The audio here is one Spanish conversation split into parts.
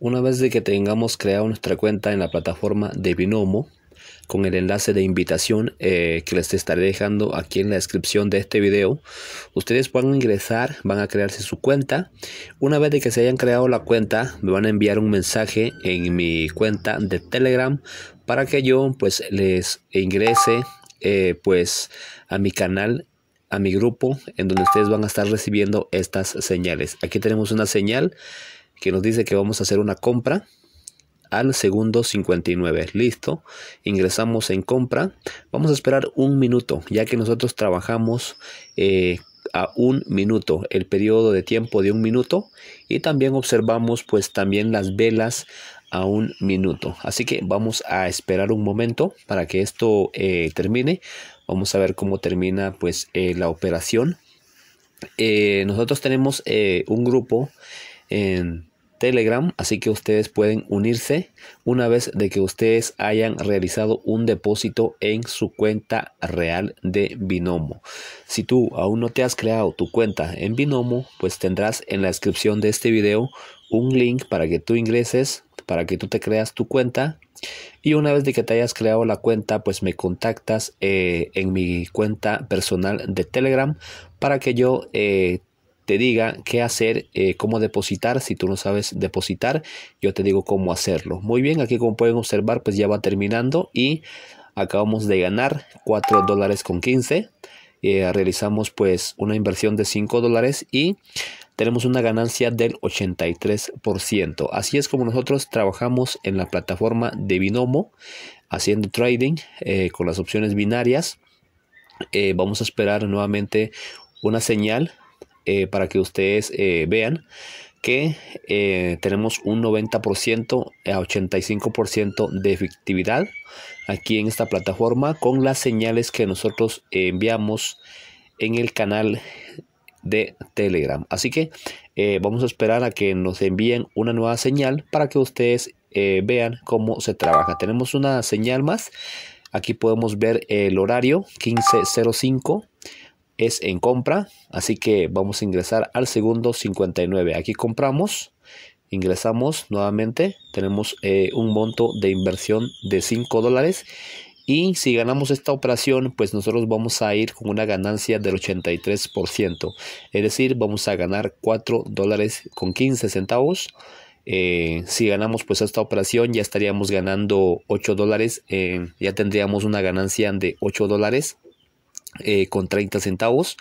Una vez de que tengamos creado nuestra cuenta en la plataforma de Binomo, con el enlace de invitación eh, que les estaré dejando aquí en la descripción de este video. Ustedes pueden ingresar, van a crearse su cuenta. Una vez de que se hayan creado la cuenta, me van a enviar un mensaje en mi cuenta de Telegram para que yo pues les ingrese eh, pues a mi canal a mi grupo en donde ustedes van a estar recibiendo estas señales aquí tenemos una señal que nos dice que vamos a hacer una compra al segundo 59. Listo, ingresamos en compra. Vamos a esperar un minuto, ya que nosotros trabajamos eh, a un minuto, el periodo de tiempo de un minuto. Y también observamos pues también las velas a un minuto. Así que vamos a esperar un momento para que esto eh, termine. Vamos a ver cómo termina pues eh, la operación. nosotros tenemos un grupo en Telegram, así que ustedes pueden unirse una vez de que ustedes hayan realizado un depósito en su cuenta real de Binomo. Si tú aún no te has creado tu cuenta en Binomo, pues tendrás en la descripción de este video un link para que tú ingreses, para que tú te creas tu cuenta. Y una vez de que te hayas creado la cuenta, pues me contactas eh, en mi cuenta personal de Telegram para que yo eh, te diga qué hacer, eh, cómo depositar. Si tú no sabes depositar, yo te digo cómo hacerlo. Muy bien, aquí como pueden observar, pues ya va terminando y acabamos de ganar 4 dólares con 15. Eh, realizamos pues una inversión de 5 dólares y tenemos una ganancia del 83%. Así es como nosotros trabajamos en la plataforma de Binomo, haciendo trading eh, con las opciones binarias. vamos a esperar nuevamente una señal eh, para que ustedes eh, vean que eh, tenemos un 90% a 85% de efectividad aquí en esta plataforma con las señales que nosotros enviamos en el canal de Telegram. Así que vamos a esperar a que nos envíen una nueva señal para que ustedes vean cómo se trabaja. Tenemos una señal más. Aquí podemos ver el horario 1505 es en compra, así que vamos a ingresar al segundo 59. Aquí compramos, ingresamos nuevamente, tenemos eh, un monto de inversión de 5 dólares y si ganamos esta operación, pues nosotros vamos a ir con una ganancia del 83%. Es decir, vamos a ganar 4 dólares con 15 centavos. Eh, si ganamos pues esta operación ya estaríamos ganando 8 dólares. Eh, ya tendríamos una ganancia de 8 dólares eh, con 30 centavos.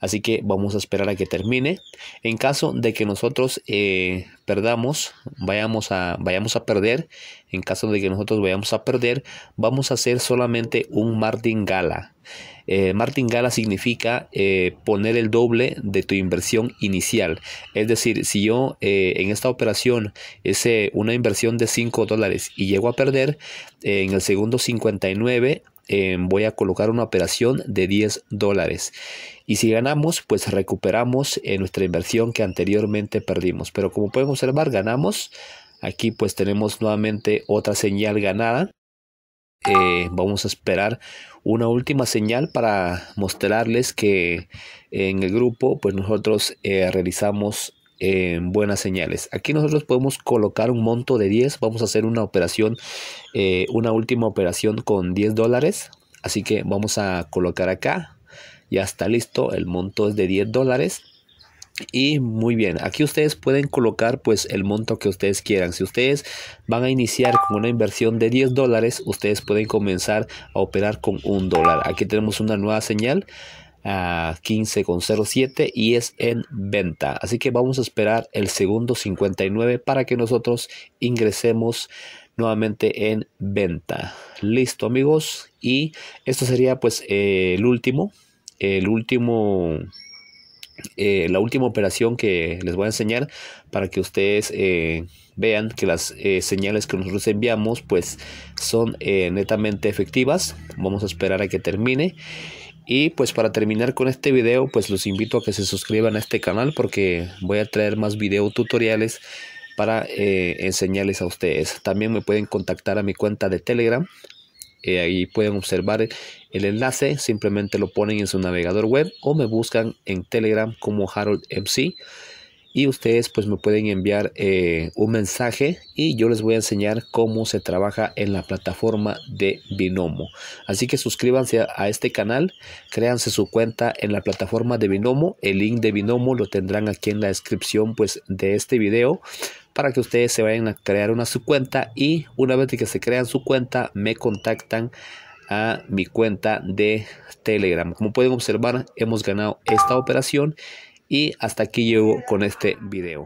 Así que vamos a esperar a que termine. En caso de que nosotros eh, perdamos, vayamos a, vayamos a perder, en caso de que nosotros vayamos a perder, vamos a hacer solamente un Gala. Eh, Gala significa eh, poner el doble de tu inversión inicial. Es decir, si yo en esta operación es una inversión de 5 dólares y llego a perder, en el segundo 59 Em, voy a colocar una operación de 10 dólares. Y si ganamos, pues recuperamos eh, nuestra inversión que anteriormente perdimos. Pero como pueden observar, ganamos. Aquí pues tenemos nuevamente otra señal ganada. Eh, vamos a esperar una última señal para mostrarles que en el grupo pues nosotros eh, realizamos en buenas señales. Aquí nosotros podemos colocar un monto de 10. Vamos a hacer una operación, eh, una última operación con 10 dólares. Así que vamos a colocar acá. Ya está listo. El monto es de 10 dólares. Y muy bien, aquí ustedes pueden colocar pues el monto que ustedes quieran. Si ustedes van a iniciar con una inversión de 10 dólares, ustedes pueden comenzar a operar con un dólar. Aquí tenemos una nueva señal a 15,07 y es en venta. Así que vamos a esperar el segundo 59 para que nosotros ingresemos nuevamente en venta. Listo amigos. Y esto sería pues eh, el último. El último. Eh, la última operación que les voy a enseñar para que ustedes eh, vean que las señales que nosotros enviamos pues son netamente efectivas vamos a esperar a que termine y pues para terminar con este video, pues los invito a que se suscriban a este canal porque voy a traer más video tutoriales para eh, enseñarles a ustedes. También me pueden contactar a mi cuenta de Telegram. Eh, ahí pueden observar el enlace, simplemente lo ponen en su navegador web o me buscan en Telegram como Harold MC y ustedes pues me pueden enviar eh, un mensaje y yo les voy a enseñar cómo se trabaja en la plataforma de Binomo. Así que suscríbanse a, este canal, créanse su cuenta en la plataforma de Binomo, el link de Binomo lo tendrán aquí en la descripción pues de este video para que ustedes se vayan a crear una su cuenta y una vez que se crean su cuenta me contactan a mi cuenta de Telegram. Como pueden observar, hemos ganado esta operación y hasta aquí llego con este video.